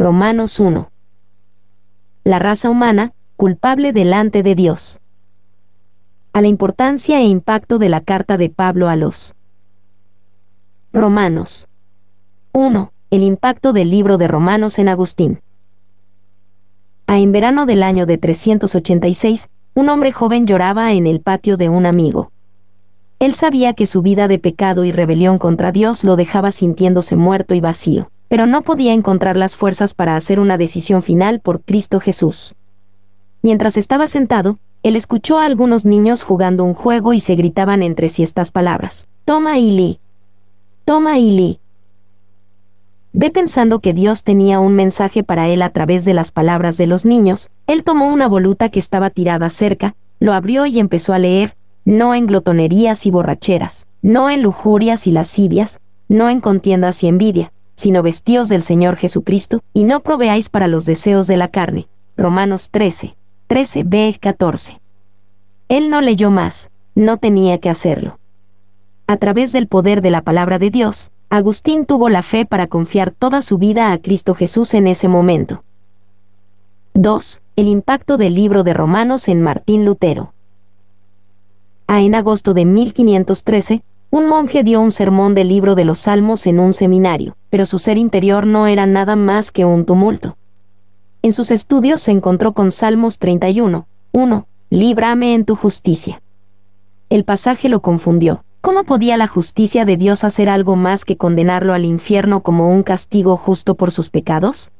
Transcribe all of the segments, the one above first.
Romanos 1. La raza humana, culpable delante de Dios. A la importancia e impacto de la carta de Pablo a los Romanos. 1. El impacto del libro de Romanos en Agustín. A en verano del año de 386, un hombre joven lloraba en el patio de un amigo. Él sabía que su vida de pecado y rebelión contra Dios lo dejaba sintiéndose muerto y vacío pero no podía encontrar las fuerzas para hacer una decisión final por Cristo Jesús. Mientras estaba sentado, él escuchó a algunos niños jugando un juego y se gritaban entre sí estas palabras. Toma y Lee. Toma y Lee. Ve pensando que Dios tenía un mensaje para él a través de las palabras de los niños, él tomó una voluta que estaba tirada cerca, lo abrió y empezó a leer, no en glotonerías y borracheras, no en lujurias y lascivias, no en contiendas y envidia, sino vestíos del Señor Jesucristo, y no proveáis para los deseos de la carne. Romanos 13, 13b 14. Él no leyó más, no tenía que hacerlo. A través del poder de la palabra de Dios, Agustín tuvo la fe para confiar toda su vida a Cristo Jesús en ese momento. 2. El impacto del libro de Romanos en Martín Lutero. A en agosto de 1513, un monje dio un sermón del libro de los Salmos en un seminario, pero su ser interior no era nada más que un tumulto. En sus estudios se encontró con Salmos 31, 1, Líbrame en tu justicia. El pasaje lo confundió. ¿Cómo podía la justicia de Dios hacer algo más que condenarlo al infierno como un castigo justo por sus pecados?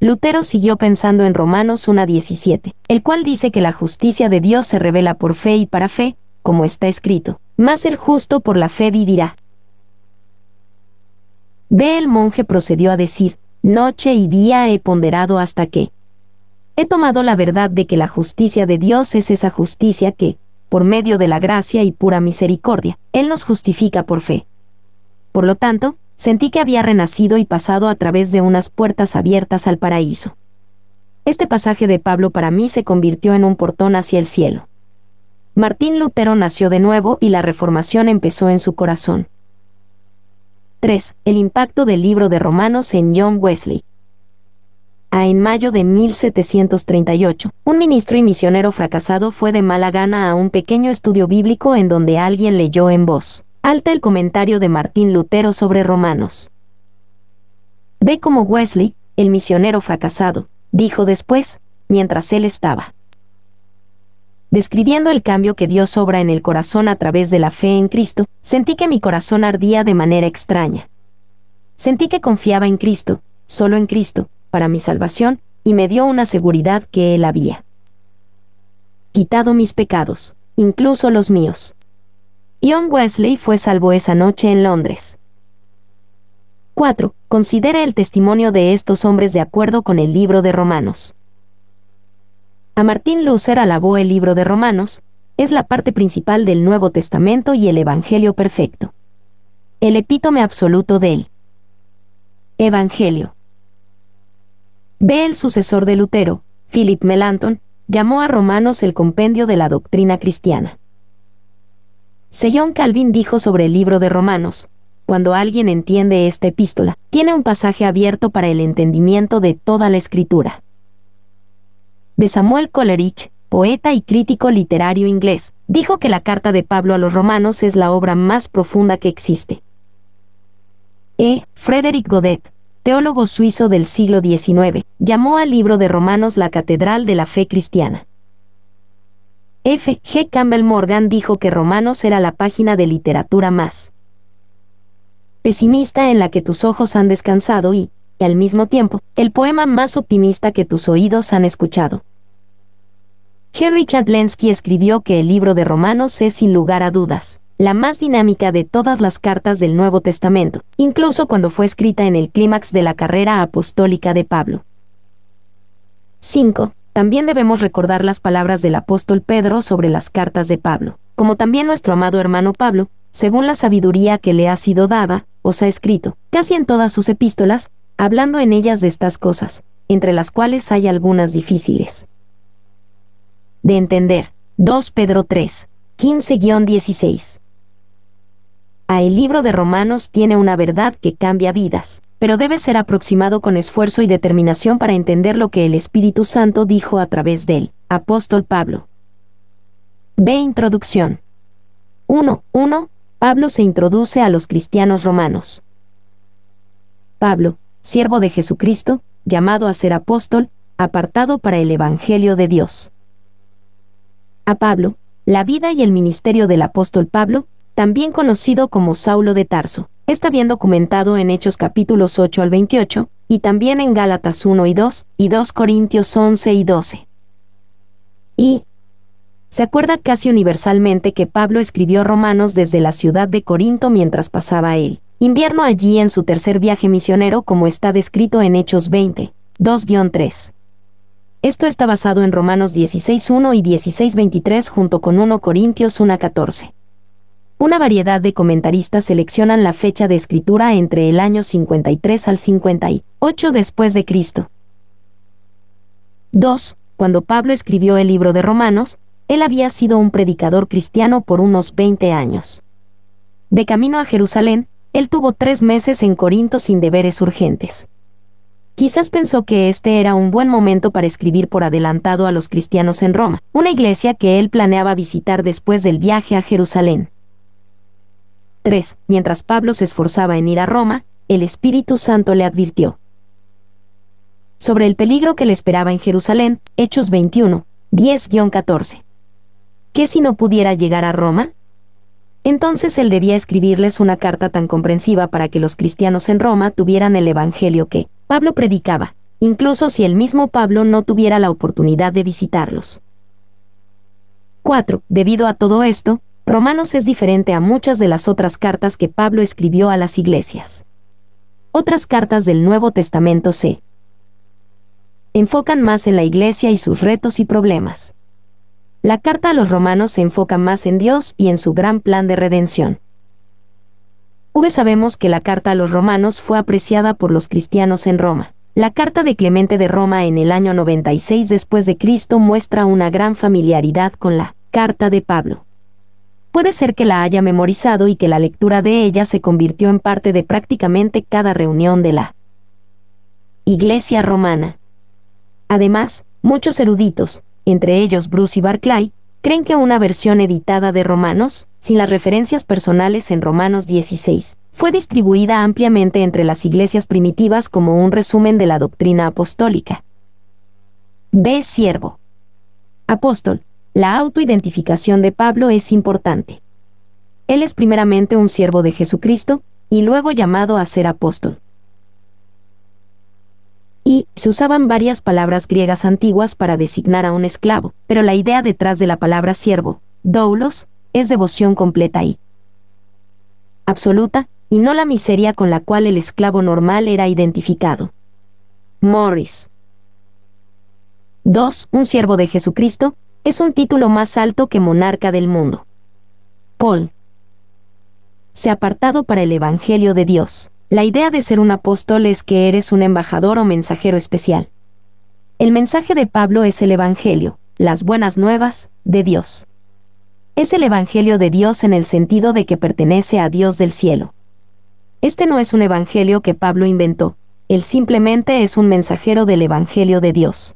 Lutero siguió pensando en Romanos 1.17, el cual dice que la justicia de Dios se revela por fe y para fe, como está escrito más el justo por la fe vivirá. Ve el monje procedió a decir, Noche y día he ponderado hasta que he tomado la verdad de que la justicia de Dios es esa justicia que, por medio de la gracia y pura misericordia, Él nos justifica por fe. Por lo tanto, sentí que había renacido y pasado a través de unas puertas abiertas al paraíso. Este pasaje de Pablo para mí se convirtió en un portón hacia el cielo. Martín Lutero nació de nuevo y la reformación empezó en su corazón. 3. El impacto del libro de Romanos en John Wesley. A ah, en mayo de 1738, un ministro y misionero fracasado fue de mala gana a un pequeño estudio bíblico en donde alguien leyó en voz alta el comentario de Martín Lutero sobre Romanos. Ve como Wesley, el misionero fracasado, dijo después, mientras él estaba describiendo el cambio que Dios obra en el corazón a través de la fe en Cristo, sentí que mi corazón ardía de manera extraña. Sentí que confiaba en Cristo, solo en Cristo, para mi salvación, y me dio una seguridad que Él había quitado mis pecados, incluso los míos. John Wesley fue salvo esa noche en Londres. 4. Considera el testimonio de estos hombres de acuerdo con el libro de Romanos. A Martín Luther alabó el libro de Romanos, es la parte principal del Nuevo Testamento y el Evangelio perfecto. El epítome absoluto del Evangelio. Ve el sucesor de Lutero, Philip Melanton, llamó a Romanos el compendio de la doctrina cristiana. Sellón Calvin dijo sobre el libro de Romanos, cuando alguien entiende esta epístola, tiene un pasaje abierto para el entendimiento de toda la escritura de Samuel Coleridge, poeta y crítico literario inglés, dijo que la carta de Pablo a los romanos es la obra más profunda que existe. E. Frederick Godet, teólogo suizo del siglo XIX, llamó al libro de Romanos la Catedral de la Fe Cristiana. F. G. Campbell Morgan dijo que Romanos era la página de literatura más pesimista en la que tus ojos han descansado y al mismo tiempo, el poema más optimista que tus oídos han escuchado. Richard Chatlensky escribió que el libro de Romanos es sin lugar a dudas, la más dinámica de todas las cartas del Nuevo Testamento, incluso cuando fue escrita en el clímax de la carrera apostólica de Pablo. 5. También debemos recordar las palabras del apóstol Pedro sobre las cartas de Pablo, como también nuestro amado hermano Pablo, según la sabiduría que le ha sido dada, os ha escrito, casi en todas sus epístolas, hablando en ellas de estas cosas, entre las cuales hay algunas difíciles de entender. 2 Pedro 3, 15-16. a El libro de Romanos tiene una verdad que cambia vidas, pero debe ser aproximado con esfuerzo y determinación para entender lo que el Espíritu Santo dijo a través del apóstol Pablo. B. Introducción. 1:1. Pablo se introduce a los cristianos romanos. Pablo, siervo de Jesucristo, llamado a ser apóstol, apartado para el Evangelio de Dios a Pablo, la vida y el ministerio del apóstol Pablo, también conocido como Saulo de Tarso. Está bien documentado en Hechos capítulos 8 al 28, y también en Gálatas 1 y 2, y 2 Corintios 11 y 12. Y se acuerda casi universalmente que Pablo escribió Romanos desde la ciudad de Corinto mientras pasaba él. Invierno allí en su tercer viaje misionero como está descrito en Hechos 20, 2-3. Esto está basado en Romanos 16.1 y 16.23 junto con 1 Corintios 1.14. Una variedad de comentaristas seleccionan la fecha de escritura entre el año 53 al 58 después de Cristo. 2. Cuando Pablo escribió el libro de Romanos, él había sido un predicador cristiano por unos 20 años. De camino a Jerusalén, él tuvo tres meses en Corinto sin deberes urgentes. Quizás pensó que este era un buen momento para escribir por adelantado a los cristianos en Roma, una iglesia que él planeaba visitar después del viaje a Jerusalén. 3. Mientras Pablo se esforzaba en ir a Roma, el Espíritu Santo le advirtió sobre el peligro que le esperaba en Jerusalén, Hechos 21, 10-14. ¿Qué si no pudiera llegar a Roma? Entonces él debía escribirles una carta tan comprensiva para que los cristianos en Roma tuvieran el Evangelio que, Pablo predicaba, incluso si el mismo Pablo no tuviera la oportunidad de visitarlos. 4. Debido a todo esto, Romanos es diferente a muchas de las otras cartas que Pablo escribió a las iglesias. Otras cartas del Nuevo Testamento se enfocan más en la iglesia y sus retos y problemas. La carta a los romanos se enfoca más en Dios y en su gran plan de redención. V sabemos que la carta a los romanos fue apreciada por los cristianos en Roma. La carta de Clemente de Roma en el año 96 después de Cristo muestra una gran familiaridad con la carta de Pablo. Puede ser que la haya memorizado y que la lectura de ella se convirtió en parte de prácticamente cada reunión de la Iglesia romana. Además, muchos eruditos, entre ellos Bruce y Barclay, creen que una versión editada de Romanos, sin las referencias personales en Romanos 16, fue distribuida ampliamente entre las iglesias primitivas como un resumen de la doctrina apostólica. B. Siervo. Apóstol. La autoidentificación de Pablo es importante. Él es primeramente un siervo de Jesucristo, y luego llamado a ser apóstol y se usaban varias palabras griegas antiguas para designar a un esclavo, pero la idea detrás de la palabra siervo, doulos, es devoción completa y absoluta, y no la miseria con la cual el esclavo normal era identificado. Morris. 2. Un siervo de Jesucristo, es un título más alto que monarca del mundo. Paul. Se ha apartado para el Evangelio de Dios. La idea de ser un apóstol es que eres un embajador o mensajero especial. El mensaje de Pablo es el Evangelio, las buenas nuevas, de Dios. Es el Evangelio de Dios en el sentido de que pertenece a Dios del cielo. Este no es un Evangelio que Pablo inventó, él simplemente es un mensajero del Evangelio de Dios.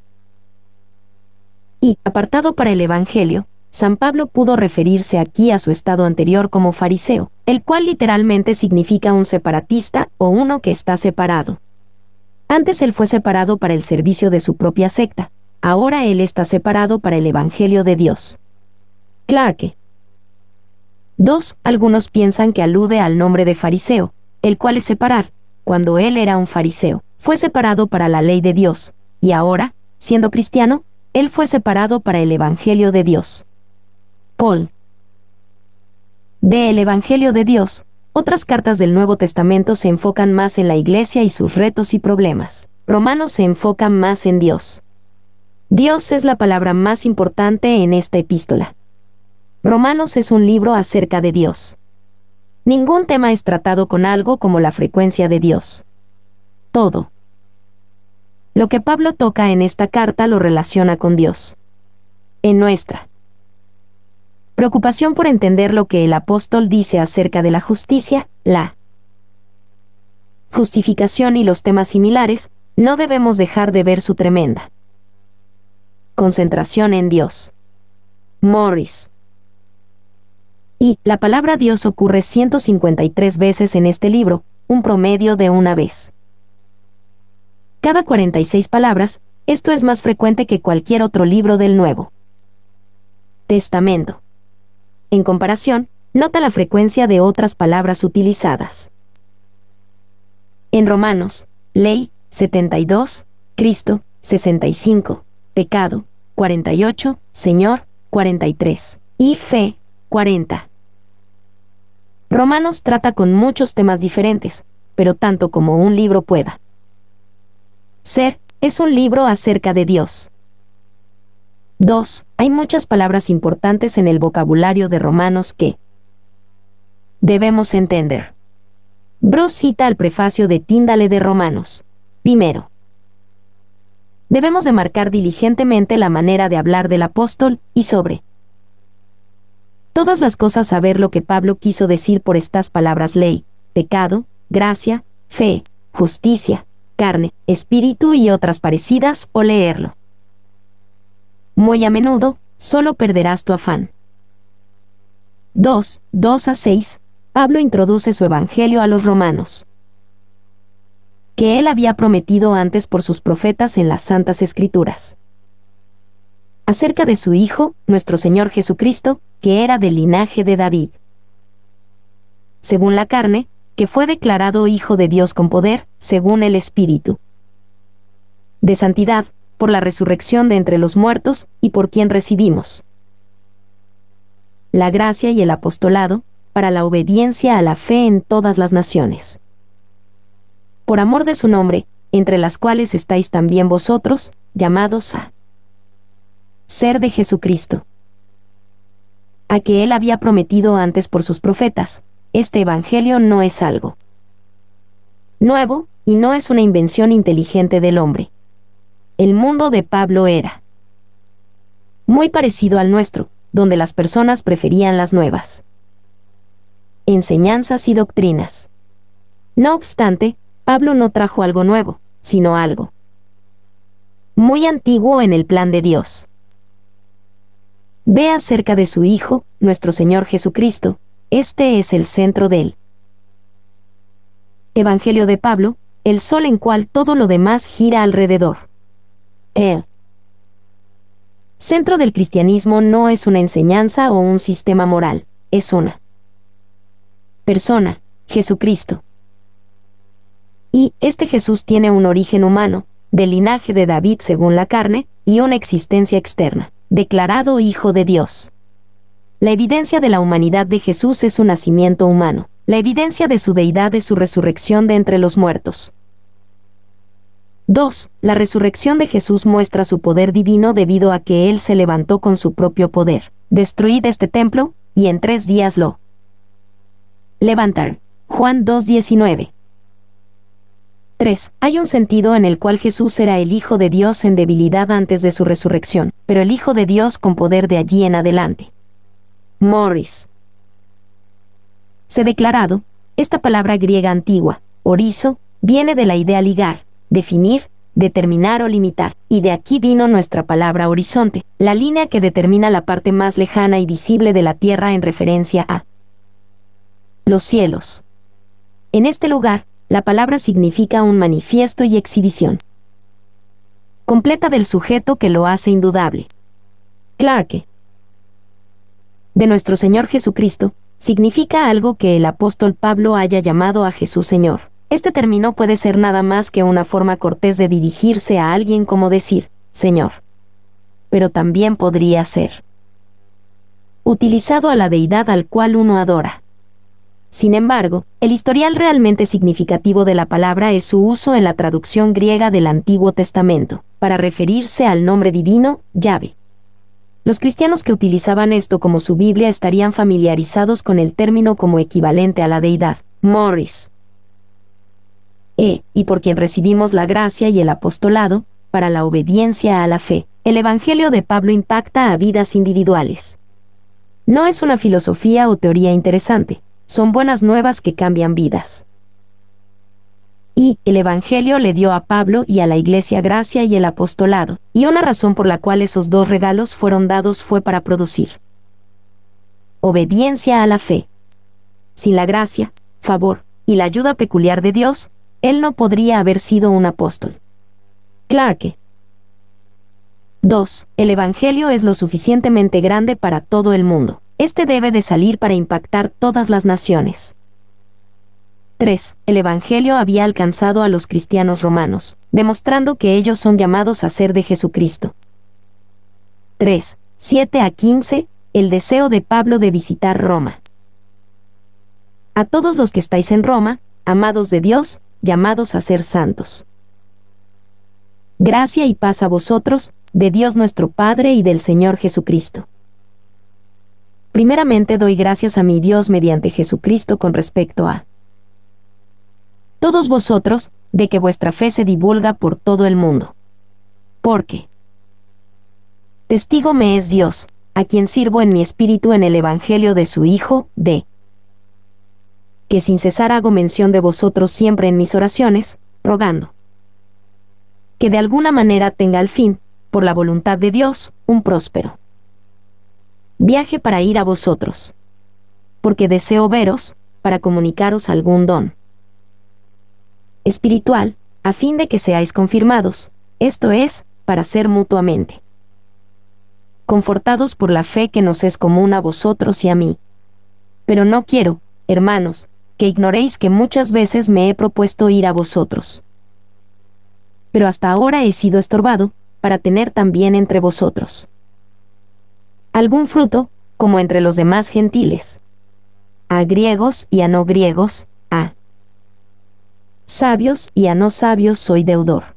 Y, apartado para el Evangelio, San Pablo pudo referirse aquí a su estado anterior como fariseo, el cual literalmente significa un separatista o uno que está separado. Antes él fue separado para el servicio de su propia secta, ahora él está separado para el Evangelio de Dios. Clarke. 2. Algunos piensan que alude al nombre de fariseo, el cual es separar, cuando él era un fariseo, fue separado para la ley de Dios, y ahora, siendo cristiano, él fue separado para el Evangelio de Dios. Paul. De El Evangelio de Dios, otras cartas del Nuevo Testamento se enfocan más en la Iglesia y sus retos y problemas. Romanos se enfoca más en Dios. Dios es la palabra más importante en esta epístola. Romanos es un libro acerca de Dios. Ningún tema es tratado con algo como la frecuencia de Dios. Todo. Lo que Pablo toca en esta carta lo relaciona con Dios. En nuestra preocupación por entender lo que el apóstol dice acerca de la justicia, la justificación y los temas similares, no debemos dejar de ver su tremenda concentración en Dios. Morris. Y la palabra Dios ocurre 153 veces en este libro, un promedio de una vez. Cada 46 palabras, esto es más frecuente que cualquier otro libro del Nuevo Testamento. En comparación, nota la frecuencia de otras palabras utilizadas. En Romanos, Ley, 72, Cristo, 65, Pecado, 48, Señor, 43, y Fe, 40. Romanos trata con muchos temas diferentes, pero tanto como un libro pueda. Ser es un libro acerca de Dios. 2. Hay muchas palabras importantes en el vocabulario de Romanos que debemos entender. bros cita el prefacio de Tíndale de Romanos. Primero, debemos de marcar diligentemente la manera de hablar del apóstol y sobre todas las cosas saber lo que Pablo quiso decir por estas palabras ley, pecado, gracia, fe, justicia, carne, espíritu y otras parecidas o leerlo muy a menudo, solo perderás tu afán. 2. 2 a 6. Pablo introduce su evangelio a los romanos que él había prometido antes por sus profetas en las Santas Escrituras. Acerca de su Hijo, nuestro Señor Jesucristo, que era del linaje de David. Según la carne, que fue declarado Hijo de Dios con poder, según el Espíritu. De santidad, por la resurrección de entre los muertos, y por quien recibimos la gracia y el apostolado, para la obediencia a la fe en todas las naciones. Por amor de su nombre, entre las cuales estáis también vosotros, llamados a ser de Jesucristo, a que él había prometido antes por sus profetas, este Evangelio no es algo nuevo, y no es una invención inteligente del hombre el mundo de Pablo era muy parecido al nuestro, donde las personas preferían las nuevas enseñanzas y doctrinas. No obstante, Pablo no trajo algo nuevo, sino algo muy antiguo en el plan de Dios. Ve acerca de su Hijo, nuestro Señor Jesucristo, este es el centro de él Evangelio de Pablo, el sol en cual todo lo demás gira alrededor. El eh, centro del cristianismo no es una enseñanza o un sistema moral, es una persona, Jesucristo. Y este Jesús tiene un origen humano, del linaje de David según la carne, y una existencia externa, declarado Hijo de Dios. La evidencia de la humanidad de Jesús es su nacimiento humano, la evidencia de su deidad es su resurrección de entre los muertos. 2. La resurrección de Jesús muestra su poder divino debido a que Él se levantó con su propio poder. Destruid este templo, y en tres días lo levantar. Juan 2.19 3. Hay un sentido en el cual Jesús era el Hijo de Dios en debilidad antes de su resurrección, pero el Hijo de Dios con poder de allí en adelante. Morris. Se declarado, esta palabra griega antigua, orizo, viene de la idea ligar, definir, determinar o limitar. Y de aquí vino nuestra palabra horizonte, la línea que determina la parte más lejana y visible de la Tierra en referencia a los cielos. En este lugar, la palabra significa un manifiesto y exhibición completa del sujeto que lo hace indudable. Clarke. De nuestro Señor Jesucristo, significa algo que el apóstol Pablo haya llamado a Jesús Señor. Este término puede ser nada más que una forma cortés de dirigirse a alguien como decir, Señor. Pero también podría ser utilizado a la deidad al cual uno adora. Sin embargo, el historial realmente significativo de la palabra es su uso en la traducción griega del Antiguo Testamento, para referirse al nombre divino, llave. Los cristianos que utilizaban esto como su Biblia estarían familiarizados con el término como equivalente a la deidad, Morris. E, y por quien recibimos la gracia y el apostolado, para la obediencia a la fe. El Evangelio de Pablo impacta a vidas individuales. No es una filosofía o teoría interesante, son buenas nuevas que cambian vidas. Y el Evangelio le dio a Pablo y a la Iglesia gracia y el apostolado, y una razón por la cual esos dos regalos fueron dados fue para producir obediencia a la fe. Sin la gracia, favor, y la ayuda peculiar de Dios, él no podría haber sido un apóstol. Clarke. 2. El Evangelio es lo suficientemente grande para todo el mundo. Este debe de salir para impactar todas las naciones. 3. El Evangelio había alcanzado a los cristianos romanos, demostrando que ellos son llamados a ser de Jesucristo. 3. 7 a 15. El deseo de Pablo de visitar Roma. A todos los que estáis en Roma, amados de Dios, llamados a ser santos. Gracia y paz a vosotros, de Dios nuestro Padre y del Señor Jesucristo. Primeramente doy gracias a mi Dios mediante Jesucristo con respecto a todos vosotros, de que vuestra fe se divulga por todo el mundo. Porque testigo me es Dios, a quien sirvo en mi espíritu en el Evangelio de su Hijo, de que sin cesar hago mención de vosotros siempre en mis oraciones, rogando. Que de alguna manera tenga al fin, por la voluntad de Dios, un próspero viaje para ir a vosotros. Porque deseo veros, para comunicaros algún don espiritual, a fin de que seáis confirmados, esto es, para ser mutuamente confortados por la fe que nos es común a vosotros y a mí. Pero no quiero, hermanos, que ignoréis que muchas veces me he propuesto ir a vosotros. Pero hasta ahora he sido estorbado, para tener también entre vosotros algún fruto, como entre los demás gentiles. A griegos y a no griegos, a sabios y a no sabios soy deudor.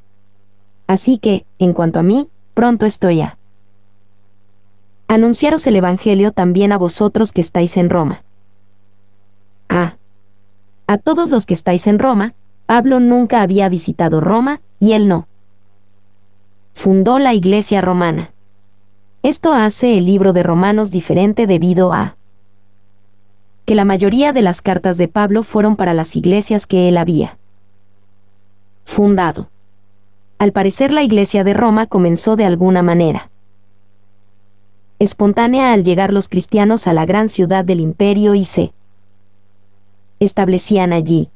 Así que, en cuanto a mí, pronto estoy a anunciaros el Evangelio también a vosotros que estáis en Roma a todos los que estáis en Roma, Pablo nunca había visitado Roma, y él no. Fundó la iglesia romana. Esto hace el libro de Romanos diferente debido a que la mayoría de las cartas de Pablo fueron para las iglesias que él había fundado. Al parecer la iglesia de Roma comenzó de alguna manera espontánea al llegar los cristianos a la gran ciudad del imperio y se establecían allí.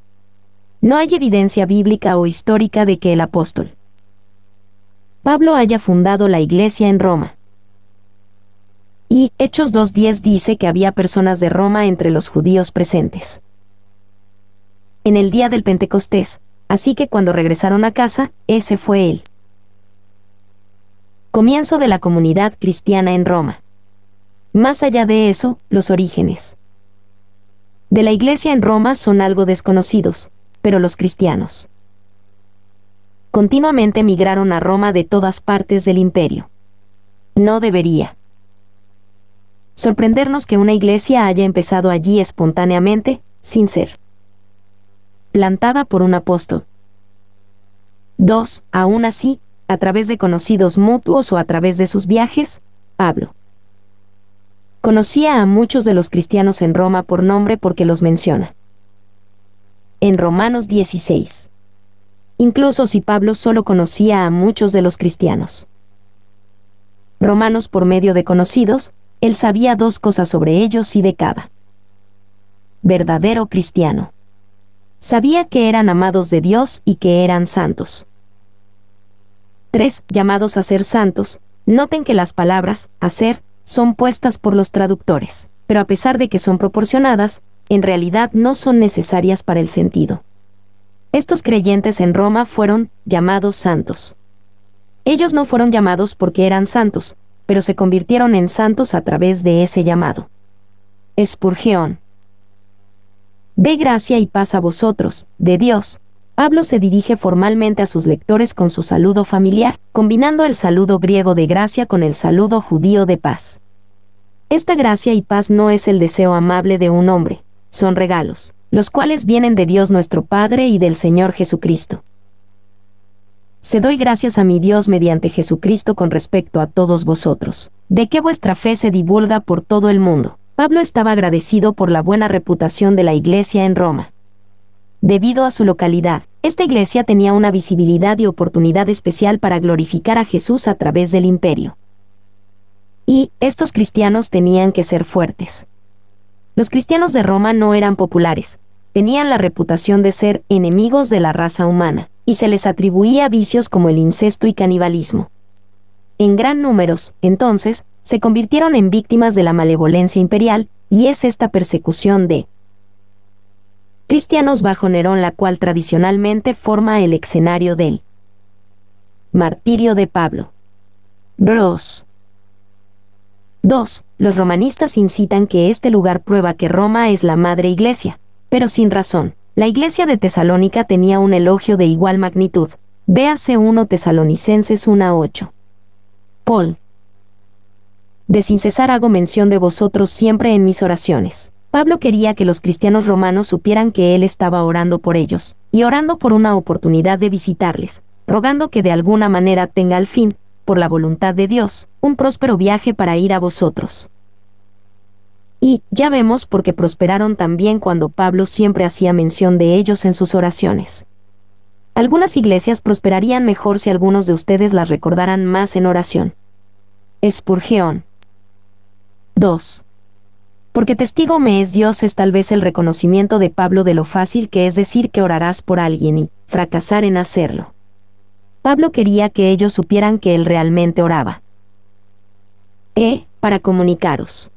No hay evidencia bíblica o histórica de que el apóstol Pablo haya fundado la iglesia en Roma. Y Hechos 2.10 dice que había personas de Roma entre los judíos presentes. En el día del Pentecostés, así que cuando regresaron a casa, ese fue el Comienzo de la comunidad cristiana en Roma. Más allá de eso, los orígenes de la Iglesia en Roma son algo desconocidos, pero los cristianos continuamente migraron a Roma de todas partes del imperio. No debería sorprendernos que una iglesia haya empezado allí espontáneamente, sin ser plantada por un apóstol. 2. Aún así, a través de conocidos mutuos o a través de sus viajes, Pablo Conocía a muchos de los cristianos en Roma por nombre porque los menciona. En Romanos 16. Incluso si Pablo solo conocía a muchos de los cristianos. Romanos por medio de conocidos, él sabía dos cosas sobre ellos y de cada. Verdadero cristiano. Sabía que eran amados de Dios y que eran santos. 3. Llamados a ser santos. Noten que las palabras, hacer, son puestas por los traductores, pero a pesar de que son proporcionadas, en realidad no son necesarias para el sentido. Estos creyentes en Roma fueron llamados santos. Ellos no fueron llamados porque eran santos, pero se convirtieron en santos a través de ese llamado. Espurgeón. De gracia y paz a vosotros, de Dios, Pablo se dirige formalmente a sus lectores con su saludo familiar, combinando el saludo griego de gracia con el saludo judío de paz. Esta gracia y paz no es el deseo amable de un hombre, son regalos, los cuales vienen de Dios nuestro Padre y del Señor Jesucristo. Se doy gracias a mi Dios mediante Jesucristo con respecto a todos vosotros, de que vuestra fe se divulga por todo el mundo. Pablo estaba agradecido por la buena reputación de la iglesia en Roma. Debido a su localidad, esta iglesia tenía una visibilidad y oportunidad especial para glorificar a Jesús a través del imperio. Y, estos cristianos tenían que ser fuertes. Los cristianos de Roma no eran populares, tenían la reputación de ser enemigos de la raza humana, y se les atribuía vicios como el incesto y canibalismo. En gran números, entonces, se convirtieron en víctimas de la malevolencia imperial, y es esta persecución de Cristianos bajo Nerón, la cual tradicionalmente forma el escenario del Martirio de Pablo. Bros. 2. Los romanistas incitan que este lugar prueba que Roma es la madre iglesia, pero sin razón. La iglesia de Tesalónica tenía un elogio de igual magnitud. Véase 1 Tesalonicenses 1 8. Paul. De sin cesar hago mención de vosotros siempre en mis oraciones. Pablo quería que los cristianos romanos supieran que él estaba orando por ellos, y orando por una oportunidad de visitarles, rogando que de alguna manera tenga al fin, por la voluntad de Dios, un próspero viaje para ir a vosotros. Y, ya vemos por qué prosperaron también cuando Pablo siempre hacía mención de ellos en sus oraciones. Algunas iglesias prosperarían mejor si algunos de ustedes las recordaran más en oración. Espurgeón. 2. Porque testigo me es Dios es tal vez el reconocimiento de Pablo de lo fácil que es decir que orarás por alguien y fracasar en hacerlo. Pablo quería que ellos supieran que él realmente oraba. E. Para comunicaros.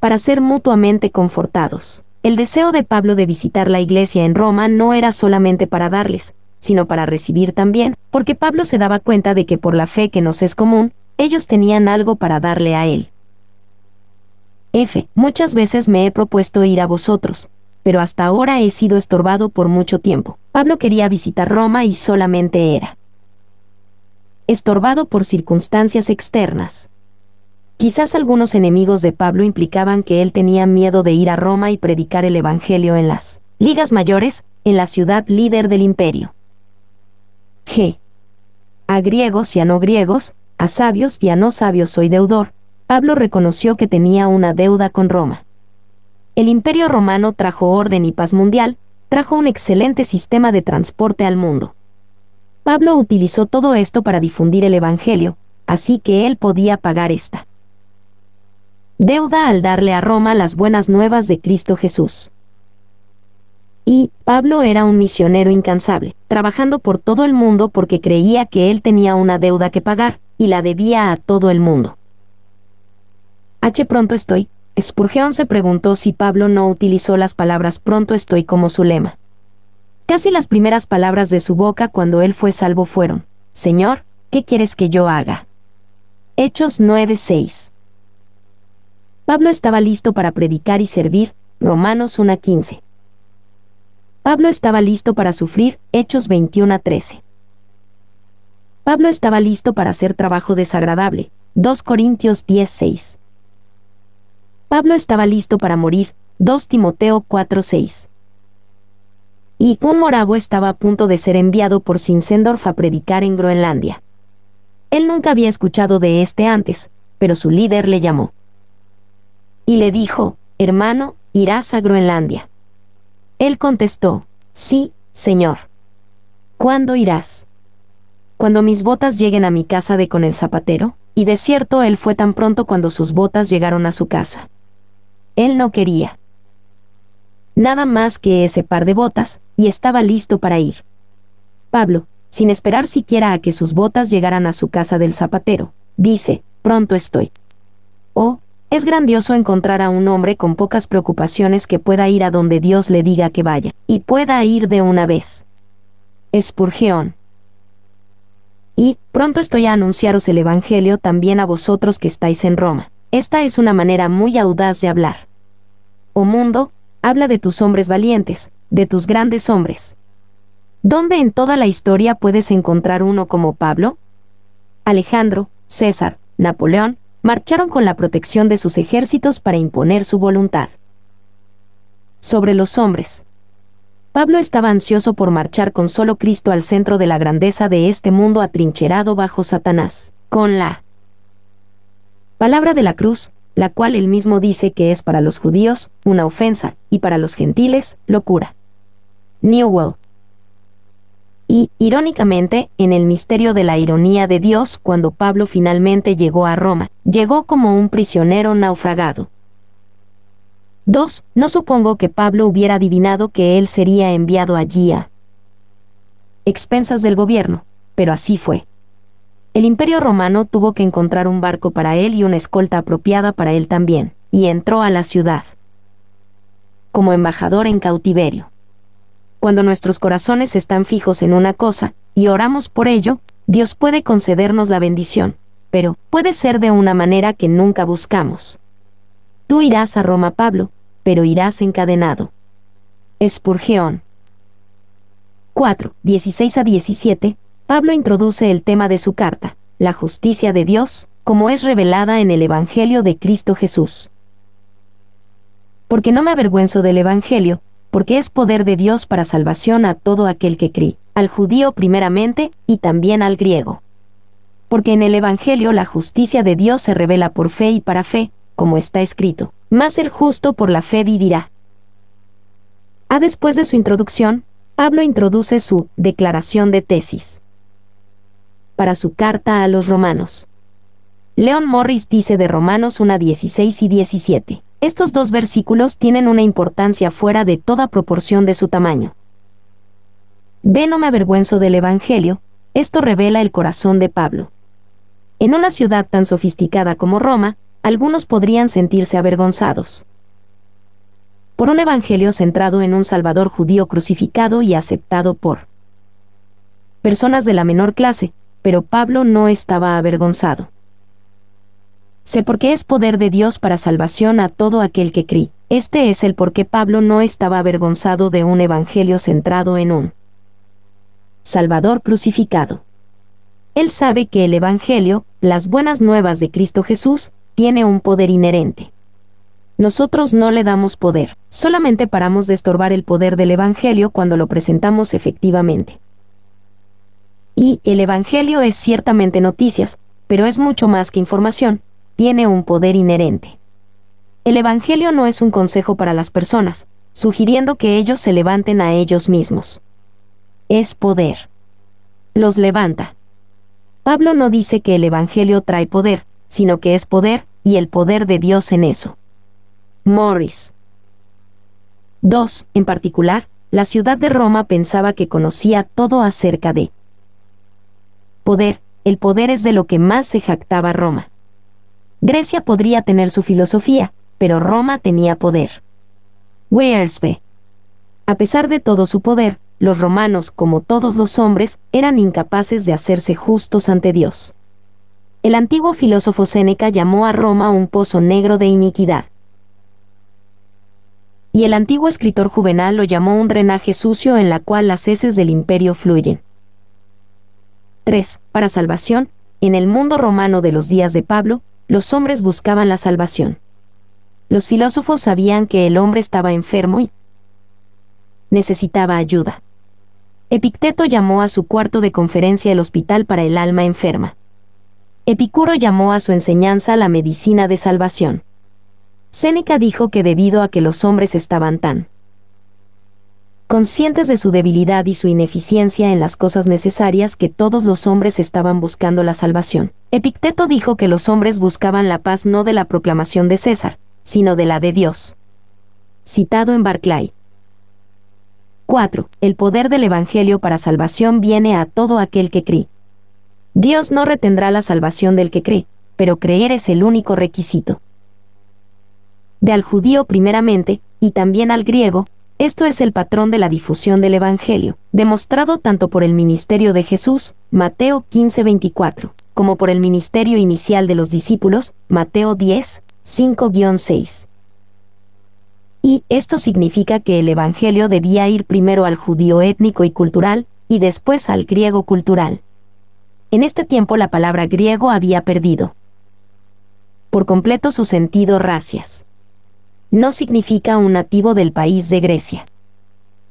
Para ser mutuamente confortados. El deseo de Pablo de visitar la iglesia en Roma no era solamente para darles, sino para recibir también, porque Pablo se daba cuenta de que por la fe que nos es común, ellos tenían algo para darle a él. F. Muchas veces me he propuesto ir a vosotros, pero hasta ahora he sido estorbado por mucho tiempo. Pablo quería visitar Roma y solamente era estorbado por circunstancias externas. Quizás algunos enemigos de Pablo implicaban que él tenía miedo de ir a Roma y predicar el Evangelio en las ligas mayores, en la ciudad líder del imperio. G. A griegos y a no griegos, a sabios y a no sabios soy deudor, Pablo reconoció que tenía una deuda con Roma. El imperio romano trajo orden y paz mundial, trajo un excelente sistema de transporte al mundo. Pablo utilizó todo esto para difundir el Evangelio, así que él podía pagar esta deuda al darle a Roma las buenas nuevas de Cristo Jesús. Y Pablo era un misionero incansable, trabajando por todo el mundo porque creía que él tenía una deuda que pagar, y la debía a todo el mundo. H pronto estoy. Spurgeon se preguntó si Pablo no utilizó las palabras pronto estoy como su lema. Casi las primeras palabras de su boca cuando él fue salvo fueron, Señor, ¿qué quieres que yo haga? Hechos 9:6. Pablo estaba listo para predicar y servir, Romanos 1:15. Pablo estaba listo para sufrir, Hechos 21:13. Pablo estaba listo para hacer trabajo desagradable, 2 Corintios 10:6. Pablo estaba listo para morir, 2 Timoteo 4:6. Y un moravo estaba a punto de ser enviado por Sinsendorf a predicar en Groenlandia. Él nunca había escuchado de este antes, pero su líder le llamó. Y le dijo, hermano, irás a Groenlandia. Él contestó, sí, señor. ¿Cuándo irás? Cuando mis botas lleguen a mi casa de con el zapatero, y de cierto él fue tan pronto cuando sus botas llegaron a su casa él no quería. Nada más que ese par de botas, y estaba listo para ir. Pablo, sin esperar siquiera a que sus botas llegaran a su casa del zapatero, dice, pronto estoy. Oh, es grandioso encontrar a un hombre con pocas preocupaciones que pueda ir a donde Dios le diga que vaya, y pueda ir de una vez. Espurgeón. Y, pronto estoy a anunciaros el Evangelio también a vosotros que estáis en Roma. Esta es una manera muy audaz de hablar mundo, habla de tus hombres valientes, de tus grandes hombres. ¿Dónde en toda la historia puedes encontrar uno como Pablo? Alejandro, César, Napoleón, marcharon con la protección de sus ejércitos para imponer su voluntad. Sobre los hombres. Pablo estaba ansioso por marchar con solo Cristo al centro de la grandeza de este mundo atrincherado bajo Satanás, con la palabra de la cruz, la cual él mismo dice que es para los judíos una ofensa y para los gentiles locura. Newell. Y, irónicamente, en el misterio de la ironía de Dios cuando Pablo finalmente llegó a Roma, llegó como un prisionero naufragado. 2. No supongo que Pablo hubiera adivinado que él sería enviado allí a expensas del gobierno, pero así fue. El imperio romano tuvo que encontrar un barco para él y una escolta apropiada para él también, y entró a la ciudad como embajador en cautiverio. Cuando nuestros corazones están fijos en una cosa, y oramos por ello, Dios puede concedernos la bendición, pero puede ser de una manera que nunca buscamos. Tú irás a Roma, Pablo, pero irás encadenado. Espurgeón. 4, 16 a 17, Pablo introduce el tema de su carta, la justicia de Dios, como es revelada en el Evangelio de Cristo Jesús. Porque no me avergüenzo del Evangelio, porque es poder de Dios para salvación a todo aquel que cree, al judío primeramente, y también al griego. Porque en el Evangelio la justicia de Dios se revela por fe y para fe, como está escrito, más el justo por la fe vivirá. A ah, después de su introducción, Pablo introduce su declaración de tesis para su carta a los romanos. Leon Morris dice de Romanos 1:16 16 y 17. Estos dos versículos tienen una importancia fuera de toda proporción de su tamaño. Ve no me avergüenzo del Evangelio, esto revela el corazón de Pablo. En una ciudad tan sofisticada como Roma, algunos podrían sentirse avergonzados. Por un Evangelio centrado en un Salvador judío crucificado y aceptado por personas de la menor clase, pero Pablo no estaba avergonzado. Sé por qué es poder de Dios para salvación a todo aquel que cree. Este es el por qué Pablo no estaba avergonzado de un evangelio centrado en un Salvador crucificado. Él sabe que el Evangelio, las buenas nuevas de Cristo Jesús, tiene un poder inherente. Nosotros no le damos poder, solamente paramos de estorbar el poder del Evangelio cuando lo presentamos efectivamente. Y el Evangelio es ciertamente noticias, pero es mucho más que información, tiene un poder inherente. El Evangelio no es un consejo para las personas, sugiriendo que ellos se levanten a ellos mismos. Es poder. Los levanta. Pablo no dice que el Evangelio trae poder, sino que es poder, y el poder de Dios en eso. Morris. 2. En particular, la ciudad de Roma pensaba que conocía todo acerca de poder, el poder es de lo que más se jactaba Roma. Grecia podría tener su filosofía, pero Roma tenía poder. A pesar de todo su poder, los romanos, como todos los hombres, eran incapaces de hacerse justos ante Dios. El antiguo filósofo Séneca llamó a Roma un pozo negro de iniquidad. Y el antiguo escritor Juvenal lo llamó un drenaje sucio en la cual las heces del imperio fluyen. 3. Para salvación, en el mundo romano de los días de Pablo, los hombres buscaban la salvación. Los filósofos sabían que el hombre estaba enfermo y necesitaba ayuda. Epicteto llamó a su cuarto de conferencia el hospital para el alma enferma. Epicuro llamó a su enseñanza la medicina de salvación. Séneca dijo que debido a que los hombres estaban tan conscientes de su debilidad y su ineficiencia en las cosas necesarias que todos los hombres estaban buscando la salvación. Epicteto dijo que los hombres buscaban la paz no de la proclamación de César, sino de la de Dios. Citado en Barclay. 4. El poder del Evangelio para salvación viene a todo aquel que cree. Dios no retendrá la salvación del que cree, pero creer es el único requisito. De al judío primeramente, y también al griego, esto es el patrón de la difusión del Evangelio, demostrado tanto por el ministerio de Jesús, Mateo 15-24, como por el ministerio inicial de los discípulos, Mateo 10, 5-6. Y esto significa que el Evangelio debía ir primero al judío étnico y cultural, y después al griego cultural. En este tiempo la palabra griego había perdido por completo su sentido racias no significa un nativo del país de Grecia.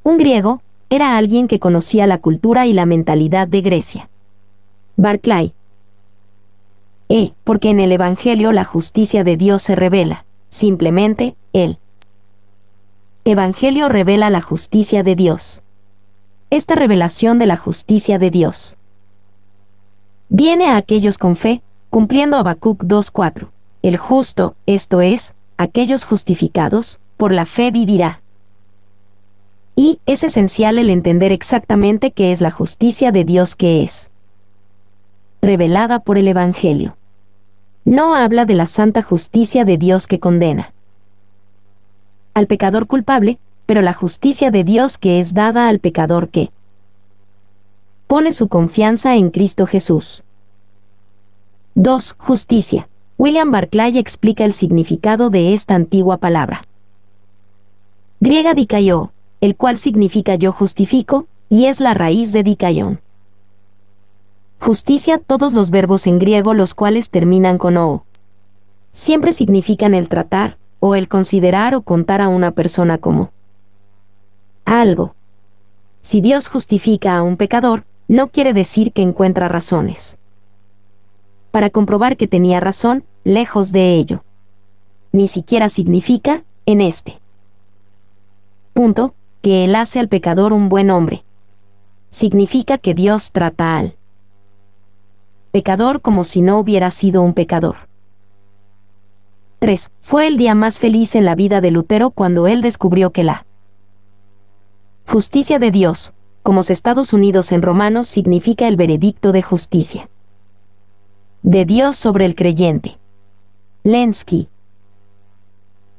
Un griego era alguien que conocía la cultura y la mentalidad de Grecia. Barclay. E, porque en el Evangelio la justicia de Dios se revela, simplemente, él. Evangelio revela la justicia de Dios. Esta revelación de la justicia de Dios viene a aquellos con fe, cumpliendo Habacuc 2.4. El justo, esto es, aquellos justificados, por la fe vivirá. Y es esencial el entender exactamente qué es la justicia de Dios que es revelada por el Evangelio. No habla de la santa justicia de Dios que condena al pecador culpable, pero la justicia de Dios que es dada al pecador que pone su confianza en Cristo Jesús. 2. Justicia. William Barclay explica el significado de esta antigua palabra. Griega dicayó, el cual significa yo justifico, y es la raíz de dikaión. Justicia todos los verbos en griego los cuales terminan con o. Siempre significan el tratar, o el considerar o contar a una persona como algo. Si Dios justifica a un pecador, no quiere decir que encuentra razones para comprobar que tenía razón, lejos de ello. Ni siquiera significa, en este punto, que él hace al pecador un buen hombre. Significa que Dios trata al pecador como si no hubiera sido un pecador. 3. Fue el día más feliz en la vida de Lutero cuando él descubrió que la justicia de Dios, como Estados Unidos en Romanos significa el veredicto de justicia de Dios sobre el creyente. Lensky.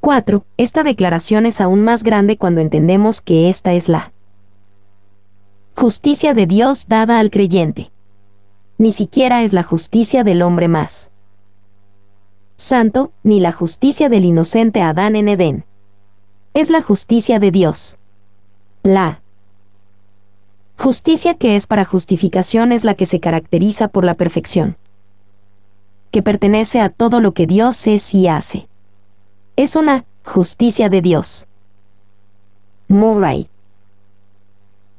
4. Esta declaración es aún más grande cuando entendemos que esta es la justicia de Dios dada al creyente. Ni siquiera es la justicia del hombre más santo, ni la justicia del inocente Adán en Edén. Es la justicia de Dios. La justicia que es para justificación es la que se caracteriza por la perfección pertenece a todo lo que Dios es y hace. Es una justicia de Dios. Murray.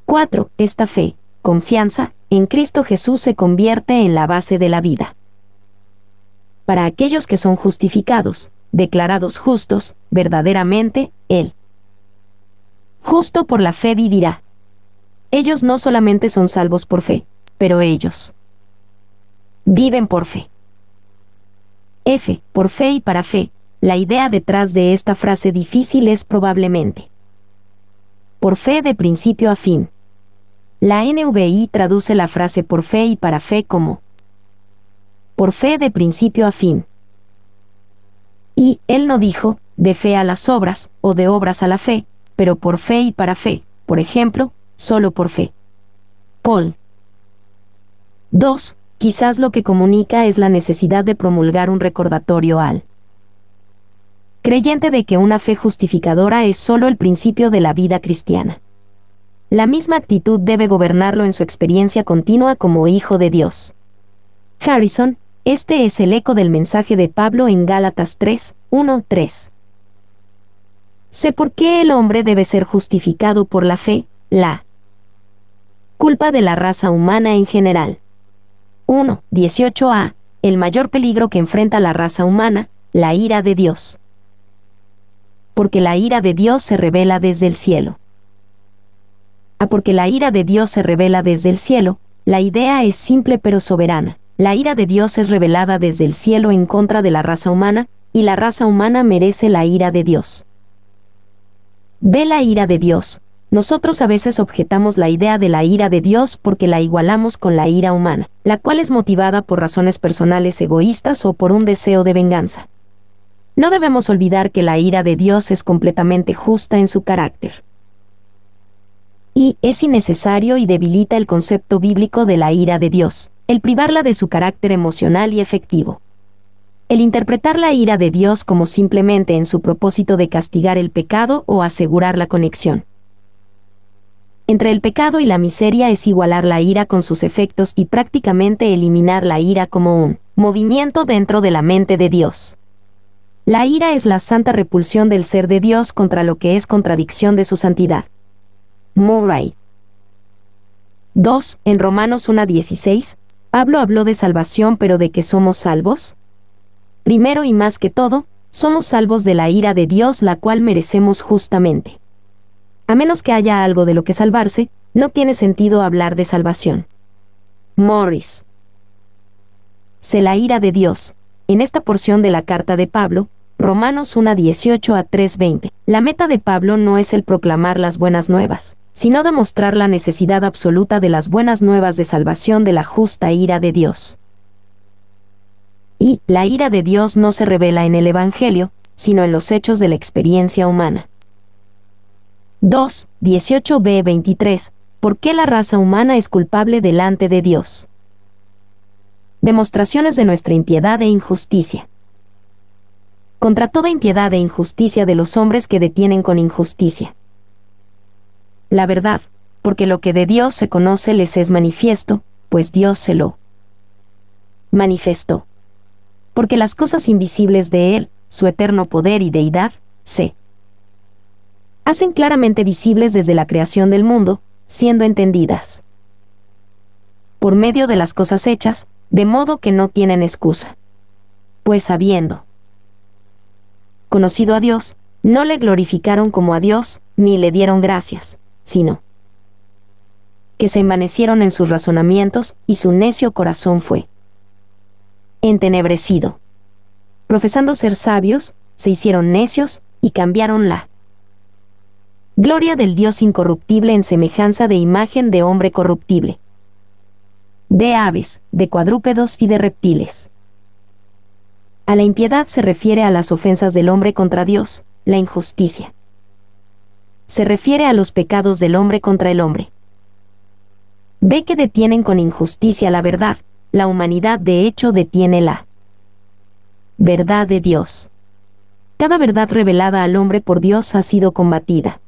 4. Esta fe, confianza, en Cristo Jesús se convierte en la base de la vida. Para aquellos que son justificados, declarados justos, verdaderamente, Él. Justo por la fe vivirá. Ellos no solamente son salvos por fe, pero ellos viven por fe. F, por fe y para fe, la idea detrás de esta frase difícil es probablemente. Por fe de principio a fin. La NVI traduce la frase por fe y para fe como por fe de principio a fin. Y él no dijo, de fe a las obras, o de obras a la fe, pero por fe y para fe, por ejemplo, solo por fe. Paul. 2. Quizás lo que comunica es la necesidad de promulgar un recordatorio al creyente de que una fe justificadora es sólo el principio de la vida cristiana. La misma actitud debe gobernarlo en su experiencia continua como hijo de Dios. Harrison, este es el eco del mensaje de Pablo en Gálatas 3, 1, 3. Sé por qué el hombre debe ser justificado por la fe, la culpa de la raza humana en general. 118 a El mayor peligro que enfrenta la raza humana, la ira de Dios. Porque la ira de Dios se revela desde el cielo. A ah, porque la ira de Dios se revela desde el cielo, la idea es simple pero soberana. La ira de Dios es revelada desde el cielo en contra de la raza humana, y la raza humana merece la ira de Dios. Ve la ira de Dios, nosotros a veces objetamos la idea de la ira de Dios porque la igualamos con la ira humana, la cual es motivada por razones personales egoístas o por un deseo de venganza. No debemos olvidar que la ira de Dios es completamente justa en su carácter. Y es innecesario y debilita el concepto bíblico de la ira de Dios, el privarla de su carácter emocional y efectivo. El interpretar la ira de Dios como simplemente en su propósito de castigar el pecado o asegurar la conexión entre el pecado y la miseria es igualar la ira con sus efectos y prácticamente eliminar la ira como un movimiento dentro de la mente de Dios. La ira es la santa repulsión del ser de Dios contra lo que es contradicción de su santidad. Murray. 2. En Romanos 1.16, Pablo habló de salvación pero de que somos salvos. Primero y más que todo, somos salvos de la ira de Dios la cual merecemos justamente a menos que haya algo de lo que salvarse, no tiene sentido hablar de salvación. Morris. Se la ira de Dios. En esta porción de la carta de Pablo, Romanos 1.18 a 3.20. La meta de Pablo no es el proclamar las buenas nuevas, sino demostrar la necesidad absoluta de las buenas nuevas de salvación de la justa ira de Dios. Y, la ira de Dios no se revela en el Evangelio, sino en los hechos de la experiencia humana. 2, 18b 23. ¿Por qué la raza humana es culpable delante de Dios? Demostraciones de nuestra impiedad e injusticia. Contra toda impiedad e injusticia de los hombres que detienen con injusticia. La verdad, porque lo que de Dios se conoce les es manifiesto, pues Dios se lo manifestó. Porque las cosas invisibles de Él, su eterno poder y deidad, se hacen claramente visibles desde la creación del mundo, siendo entendidas por medio de las cosas hechas, de modo que no tienen excusa. Pues habiendo conocido a Dios, no le glorificaron como a Dios, ni le dieron gracias, sino que se envanecieron en sus razonamientos y su necio corazón fue entenebrecido. Profesando ser sabios, se hicieron necios y cambiaron la gloria del Dios incorruptible en semejanza de imagen de hombre corruptible, de aves, de cuadrúpedos y de reptiles. A la impiedad se refiere a las ofensas del hombre contra Dios, la injusticia. Se refiere a los pecados del hombre contra el hombre. Ve que detienen con injusticia la verdad, la humanidad de hecho detiene la verdad de Dios. Cada verdad revelada al hombre por Dios ha sido combatida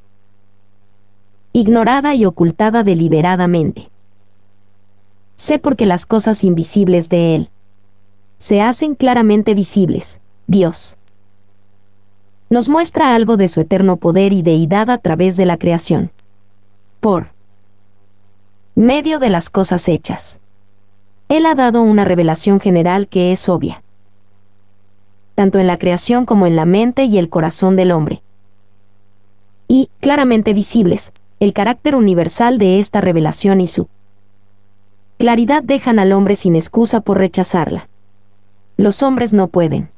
ignorada y ocultada deliberadamente. Sé porque las cosas invisibles de Él se hacen claramente visibles, Dios. Nos muestra algo de su eterno poder y deidad a través de la creación. Por medio de las cosas hechas. Él ha dado una revelación general que es obvia, tanto en la creación como en la mente y el corazón del hombre. Y, claramente visibles, el carácter universal de esta revelación y su claridad dejan al hombre sin excusa por rechazarla. Los hombres no pueden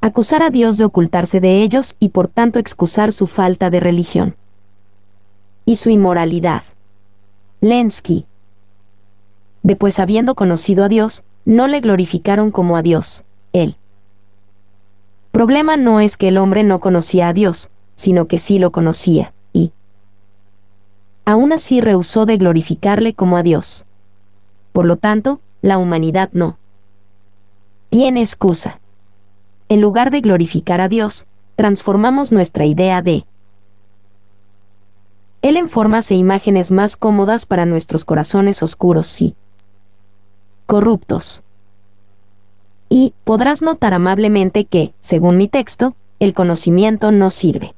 acusar a Dios de ocultarse de ellos y por tanto excusar su falta de religión y su inmoralidad. Lensky, después habiendo conocido a Dios, no le glorificaron como a Dios, él. Problema no es que el hombre no conocía a Dios, sino que sí lo conocía aún así rehusó de glorificarle como a Dios. Por lo tanto, la humanidad no tiene excusa. En lugar de glorificar a Dios, transformamos nuestra idea de Él en formas e imágenes más cómodas para nuestros corazones oscuros y corruptos. Y podrás notar amablemente que, según mi texto, el conocimiento no sirve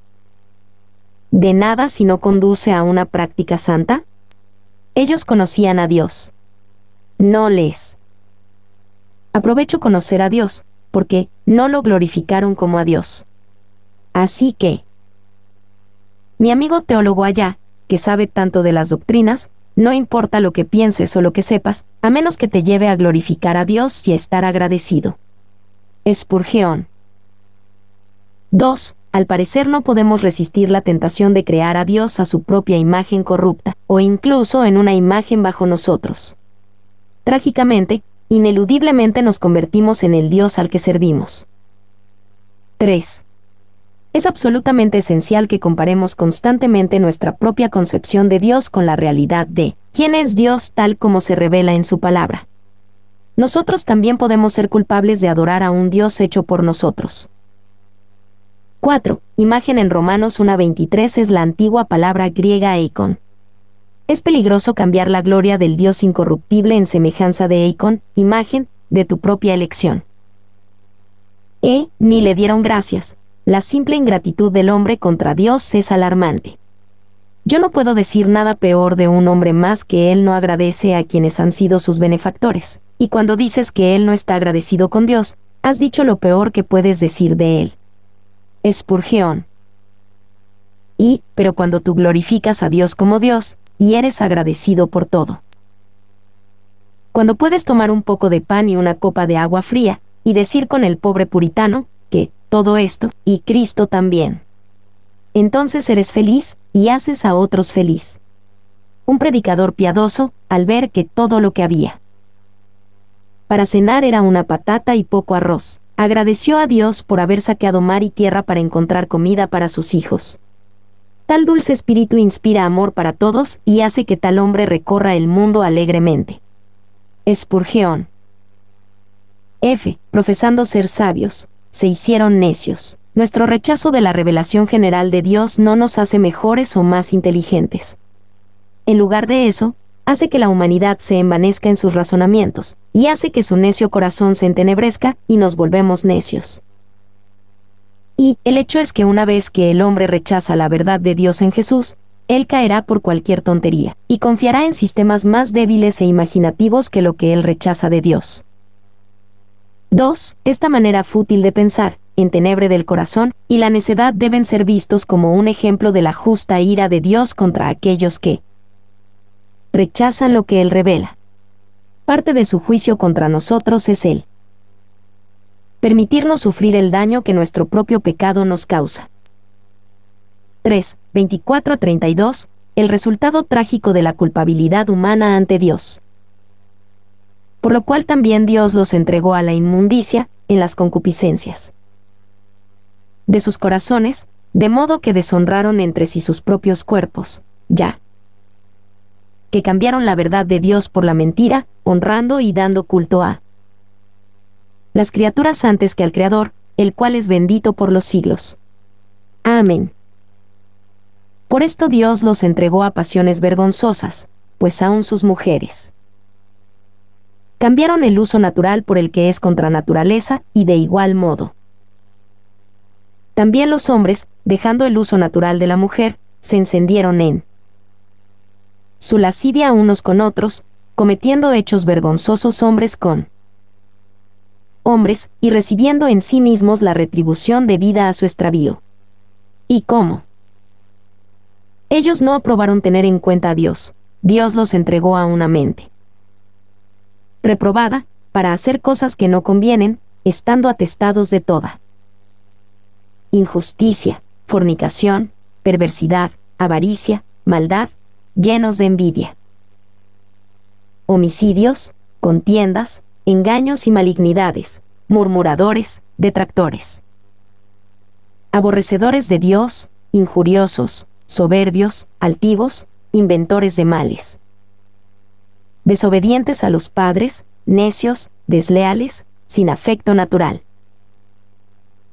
de nada si no conduce a una práctica santa? Ellos conocían a Dios. No les. Aprovecho conocer a Dios, porque no lo glorificaron como a Dios. Así que... Mi amigo teólogo allá, que sabe tanto de las doctrinas, no importa lo que pienses o lo que sepas, a menos que te lleve a glorificar a Dios y a estar agradecido. Espurgeón. 2 al parecer no podemos resistir la tentación de crear a Dios a su propia imagen corrupta, o incluso en una imagen bajo nosotros. Trágicamente, ineludiblemente nos convertimos en el Dios al que servimos. 3. Es absolutamente esencial que comparemos constantemente nuestra propia concepción de Dios con la realidad de quién es Dios tal como se revela en su palabra. Nosotros también podemos ser culpables de adorar a un Dios hecho por nosotros. 4. Imagen en Romanos 1.23 es la antigua palabra griega eikon. Es peligroso cambiar la gloria del Dios incorruptible en semejanza de eikon, imagen, de tu propia elección. E, ni le dieron gracias. La simple ingratitud del hombre contra Dios es alarmante. Yo no puedo decir nada peor de un hombre más que él no agradece a quienes han sido sus benefactores. Y cuando dices que él no está agradecido con Dios, has dicho lo peor que puedes decir de él. Espurgeón. Y, pero cuando tú glorificas a Dios como Dios, y eres agradecido por todo. Cuando puedes tomar un poco de pan y una copa de agua fría, y decir con el pobre puritano, que, todo esto, y Cristo también. Entonces eres feliz, y haces a otros feliz. Un predicador piadoso, al ver que todo lo que había para cenar era una patata y poco arroz, Agradeció a Dios por haber saqueado mar y tierra para encontrar comida para sus hijos. Tal dulce espíritu inspira amor para todos y hace que tal hombre recorra el mundo alegremente. Espurgeón. F. Profesando ser sabios, se hicieron necios. Nuestro rechazo de la revelación general de Dios no nos hace mejores o más inteligentes. En lugar de eso, hace que la humanidad se envanezca en sus razonamientos, y hace que su necio corazón se entenebrezca y nos volvemos necios. Y el hecho es que una vez que el hombre rechaza la verdad de Dios en Jesús, él caerá por cualquier tontería, y confiará en sistemas más débiles e imaginativos que lo que él rechaza de Dios. 2. Esta manera fútil de pensar, en tenebre del corazón, y la necedad deben ser vistos como un ejemplo de la justa ira de Dios contra aquellos que, rechazan lo que Él revela. Parte de su juicio contra nosotros es Él. Permitirnos sufrir el daño que nuestro propio pecado nos causa. 3. 24 32. El resultado trágico de la culpabilidad humana ante Dios. Por lo cual también Dios los entregó a la inmundicia, en las concupiscencias. De sus corazones, de modo que deshonraron entre sí sus propios cuerpos, ya, que cambiaron la verdad de Dios por la mentira, honrando y dando culto a las criaturas antes que al Creador, el cual es bendito por los siglos. Amén. Por esto Dios los entregó a pasiones vergonzosas, pues aún sus mujeres cambiaron el uso natural por el que es contra naturaleza, y de igual modo. También los hombres, dejando el uso natural de la mujer, se encendieron en su lascivia unos con otros, cometiendo hechos vergonzosos hombres con hombres, y recibiendo en sí mismos la retribución debida a su extravío. ¿Y cómo? Ellos no aprobaron tener en cuenta a Dios, Dios los entregó a una mente reprobada, para hacer cosas que no convienen, estando atestados de toda injusticia, fornicación, perversidad, avaricia, maldad, llenos de envidia. Homicidios, contiendas, engaños y malignidades, murmuradores, detractores. Aborrecedores de Dios, injuriosos, soberbios, altivos, inventores de males. Desobedientes a los padres, necios, desleales, sin afecto natural.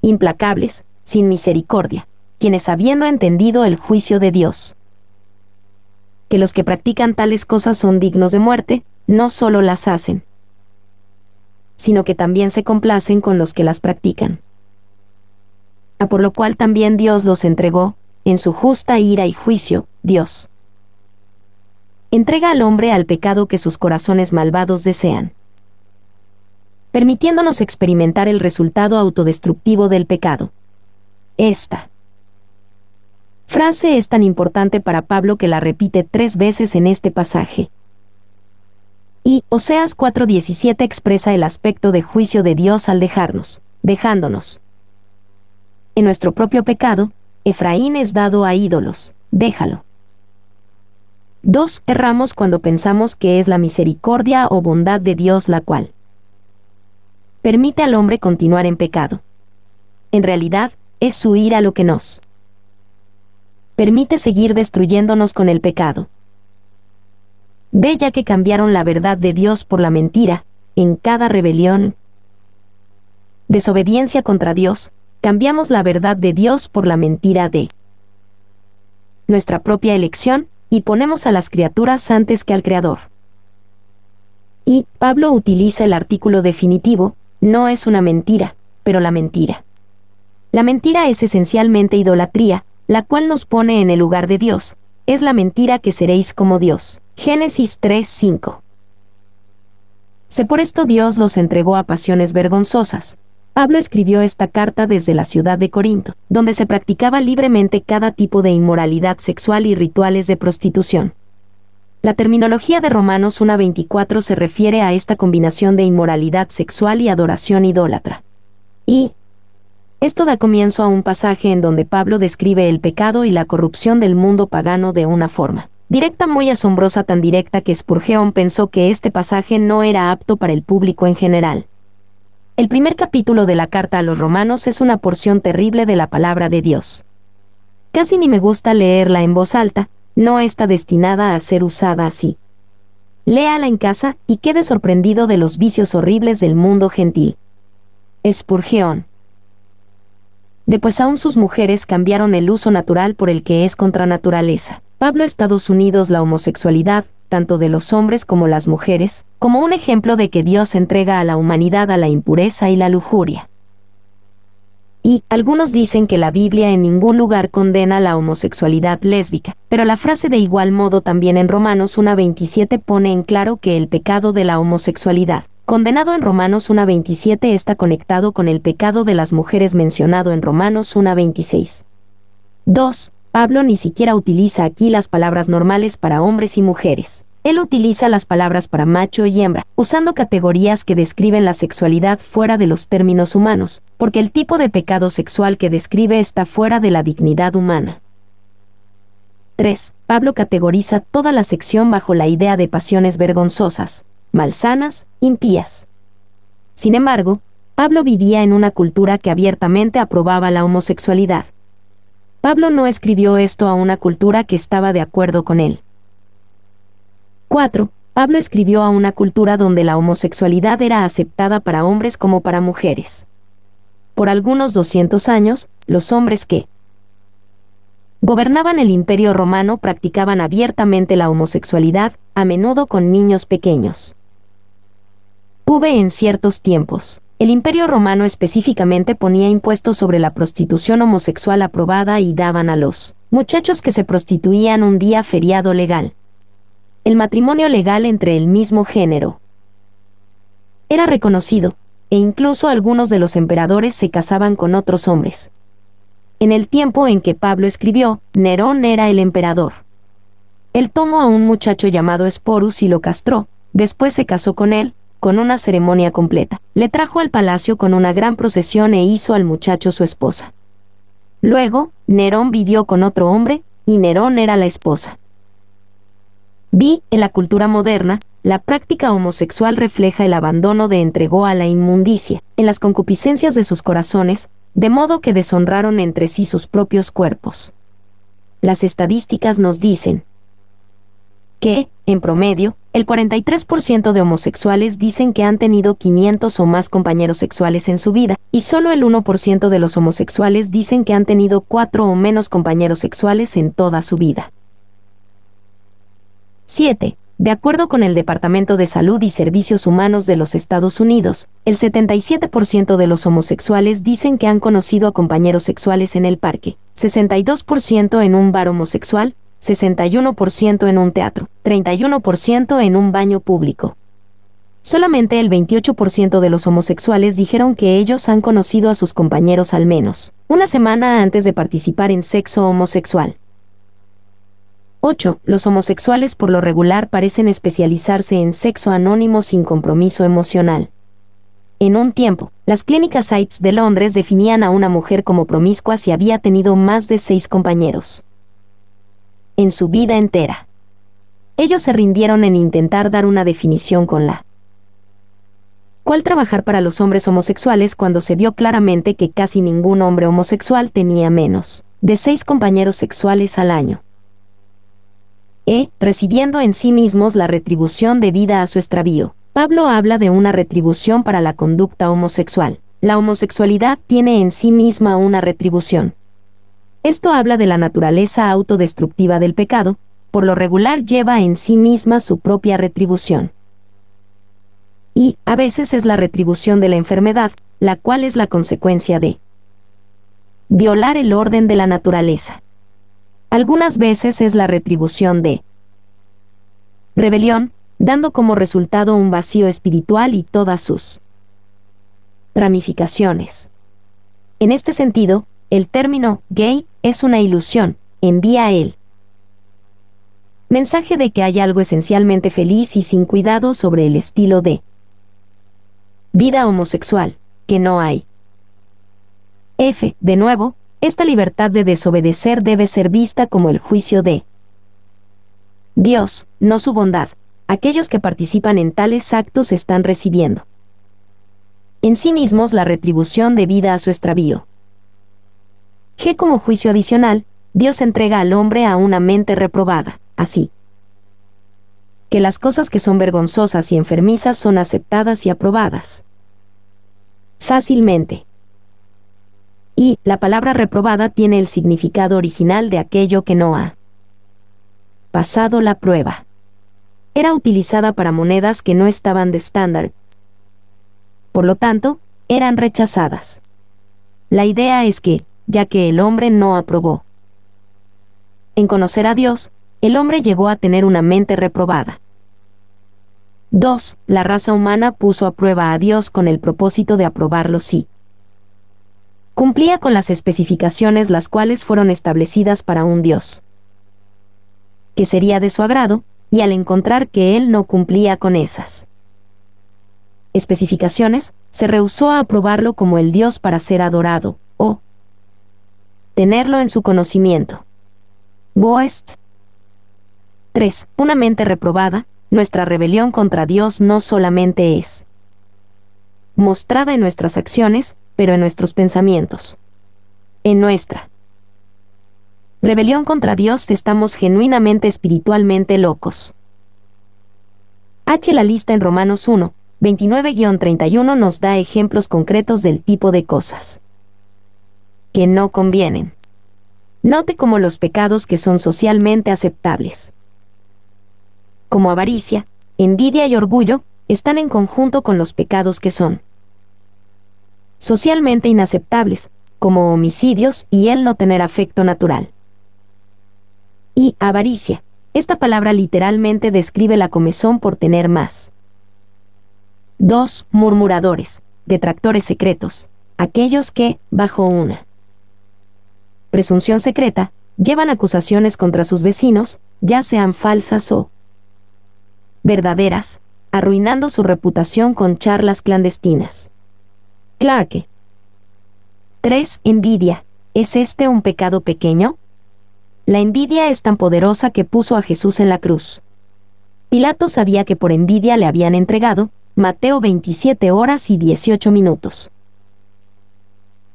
Implacables, sin misericordia, quienes habiendo entendido el juicio de Dios, que los que practican tales cosas son dignos de muerte, no solo las hacen, sino que también se complacen con los que las practican. A por lo cual también Dios los entregó, en su justa ira y juicio, Dios. Entrega al hombre al pecado que sus corazones malvados desean, permitiéndonos experimentar el resultado autodestructivo del pecado. Esta frase es tan importante para Pablo que la repite tres veces en este pasaje. Y Oseas 4:17 expresa el aspecto de juicio de Dios al dejarnos, dejándonos. En nuestro propio pecado, Efraín es dado a ídolos, déjalo. 2. Erramos cuando pensamos que es la misericordia o bondad de Dios la cual permite al hombre continuar en pecado. En realidad, es su ira lo que nos permite seguir destruyéndonos con el pecado. Ve ya que cambiaron la verdad de Dios por la mentira, en cada rebelión, desobediencia contra Dios, cambiamos la verdad de Dios por la mentira de nuestra propia elección, y ponemos a las criaturas antes que al Creador. Y Pablo utiliza el artículo definitivo, no es una mentira, pero la mentira. La mentira es esencialmente idolatría, la cual nos pone en el lugar de Dios. Es la mentira que seréis como Dios. Génesis 3:5. Se por esto Dios los entregó a pasiones vergonzosas. Pablo escribió esta carta desde la ciudad de Corinto, donde se practicaba libremente cada tipo de inmoralidad sexual y rituales de prostitución. La terminología de Romanos 1.24 se refiere a esta combinación de inmoralidad sexual y adoración idólatra. Y, esto da comienzo a un pasaje en donde Pablo describe el pecado y la corrupción del mundo pagano de una forma directa muy asombrosa tan directa que Spurgeon pensó que este pasaje no era apto para el público en general. El primer capítulo de la carta a los romanos es una porción terrible de la palabra de Dios. Casi ni me gusta leerla en voz alta, no está destinada a ser usada así. Léala en casa y quede sorprendido de los vicios horribles del mundo gentil. Spurgeon de pues aún sus mujeres cambiaron el uso natural por el que es contra naturaleza. Pablo Estados Unidos la homosexualidad, tanto de los hombres como las mujeres, como un ejemplo de que Dios entrega a la humanidad a la impureza y la lujuria. Y, algunos dicen que la Biblia en ningún lugar condena la homosexualidad lésbica, pero la frase de igual modo también en Romanos 1.27 pone en claro que el pecado de la homosexualidad condenado en Romanos 1.27 está conectado con el pecado de las mujeres mencionado en Romanos 1.26. 2. Pablo ni siquiera utiliza aquí las palabras normales para hombres y mujeres. Él utiliza las palabras para macho y hembra, usando categorías que describen la sexualidad fuera de los términos humanos, porque el tipo de pecado sexual que describe está fuera de la dignidad humana. 3. Pablo categoriza toda la sección bajo la idea de pasiones vergonzosas, malsanas, impías. Sin embargo, Pablo vivía en una cultura que abiertamente aprobaba la homosexualidad. Pablo no escribió esto a una cultura que estaba de acuerdo con él. 4. Pablo escribió a una cultura donde la homosexualidad era aceptada para hombres como para mujeres. Por algunos 200 años, los hombres que gobernaban el imperio romano practicaban abiertamente la homosexualidad, a menudo con niños pequeños en ciertos tiempos. El Imperio Romano específicamente ponía impuestos sobre la prostitución homosexual aprobada y daban a los muchachos que se prostituían un día feriado legal. El matrimonio legal entre el mismo género era reconocido, e incluso algunos de los emperadores se casaban con otros hombres. En el tiempo en que Pablo escribió, Nerón era el emperador. Él tomó a un muchacho llamado Esporus y lo castró, después se casó con él, con una ceremonia completa. Le trajo al palacio con una gran procesión e hizo al muchacho su esposa. Luego, Nerón vivió con otro hombre, y Nerón era la esposa. Vi, en la cultura moderna, la práctica homosexual refleja el abandono de entregó a la inmundicia, en las concupiscencias de sus corazones, de modo que deshonraron entre sí sus propios cuerpos. Las estadísticas nos dicen, que, en promedio, el 43% de homosexuales dicen que han tenido 500 o más compañeros sexuales en su vida, y solo el 1% de los homosexuales dicen que han tenido 4 o menos compañeros sexuales en toda su vida. 7. De acuerdo con el Departamento de Salud y Servicios Humanos de los Estados Unidos, el 77% de los homosexuales dicen que han conocido a compañeros sexuales en el parque, 62% en un bar homosexual, 61% en un teatro, 31% en un baño público. Solamente el 28% de los homosexuales dijeron que ellos han conocido a sus compañeros al menos una semana antes de participar en sexo homosexual. 8. Los homosexuales por lo regular parecen especializarse en sexo anónimo sin compromiso emocional. En un tiempo, las clínicas AIDS de Londres definían a una mujer como promiscua si había tenido más de seis compañeros en su vida entera. Ellos se rindieron en intentar dar una definición con la cuál trabajar para los hombres homosexuales cuando se vio claramente que casi ningún hombre homosexual tenía menos de seis compañeros sexuales al año. E, recibiendo en sí mismos la retribución debida a su extravío, Pablo habla de una retribución para la conducta homosexual. La homosexualidad tiene en sí misma una retribución, esto habla de la naturaleza autodestructiva del pecado, por lo regular lleva en sí misma su propia retribución. Y, a veces es la retribución de la enfermedad, la cual es la consecuencia de violar el orden de la naturaleza. Algunas veces es la retribución de rebelión, dando como resultado un vacío espiritual y todas sus ramificaciones. En este sentido, el término gay es una ilusión, envía él. Mensaje de que hay algo esencialmente feliz y sin cuidado sobre el estilo de vida homosexual, que no hay. F. De nuevo, esta libertad de desobedecer debe ser vista como el juicio de Dios, no su bondad. Aquellos que participan en tales actos están recibiendo en sí mismos la retribución debida a su extravío como juicio adicional, Dios entrega al hombre a una mente reprobada, así que las cosas que son vergonzosas y enfermizas son aceptadas y aprobadas fácilmente. Y la palabra reprobada tiene el significado original de aquello que no ha pasado la prueba. Era utilizada para monedas que no estaban de estándar, por lo tanto, eran rechazadas. La idea es que, ya que el hombre no aprobó. En conocer a Dios, el hombre llegó a tener una mente reprobada. 2. La raza humana puso a prueba a Dios con el propósito de aprobarlo sí. Cumplía con las especificaciones las cuales fueron establecidas para un Dios. Que sería de su agrado, y al encontrar que él no cumplía con esas especificaciones, se rehusó a aprobarlo como el Dios para ser adorado, o, tenerlo en su conocimiento. Boest 3. Una mente reprobada, nuestra rebelión contra Dios no solamente es mostrada en nuestras acciones, pero en nuestros pensamientos. En nuestra rebelión contra Dios estamos genuinamente espiritualmente locos. H. La lista en Romanos 1, 29-31 nos da ejemplos concretos del tipo de cosas que no convienen. Note como los pecados que son socialmente aceptables. Como avaricia, envidia y orgullo, están en conjunto con los pecados que son socialmente inaceptables, como homicidios y el no tener afecto natural. Y avaricia. Esta palabra literalmente describe la comezón por tener más. dos Murmuradores, detractores secretos, aquellos que, bajo una presunción secreta, llevan acusaciones contra sus vecinos, ya sean falsas o verdaderas, arruinando su reputación con charlas clandestinas. Clarke. 3. Envidia. ¿Es este un pecado pequeño? La envidia es tan poderosa que puso a Jesús en la cruz. Pilato sabía que por envidia le habían entregado, Mateo 27 horas y 18 minutos.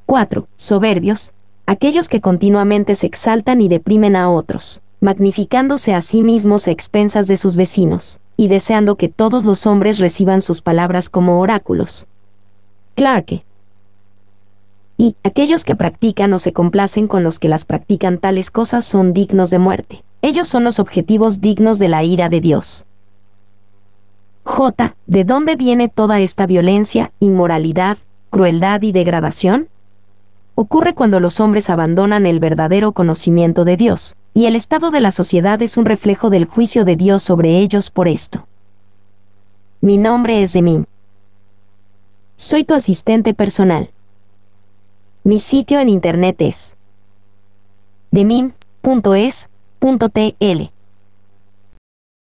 4. Soberbios, aquellos que continuamente se exaltan y deprimen a otros, magnificándose a sí mismos a expensas de sus vecinos, y deseando que todos los hombres reciban sus palabras como oráculos. Clarke. Y aquellos que practican o se complacen con los que las practican tales cosas son dignos de muerte. Ellos son los objetivos dignos de la ira de Dios. J. ¿De dónde viene toda esta violencia, inmoralidad, crueldad y degradación? ocurre cuando los hombres abandonan el verdadero conocimiento de Dios, y el estado de la sociedad es un reflejo del juicio de Dios sobre ellos por esto. Mi nombre es Demim. Soy tu asistente personal. Mi sitio en internet es demim.es.tl.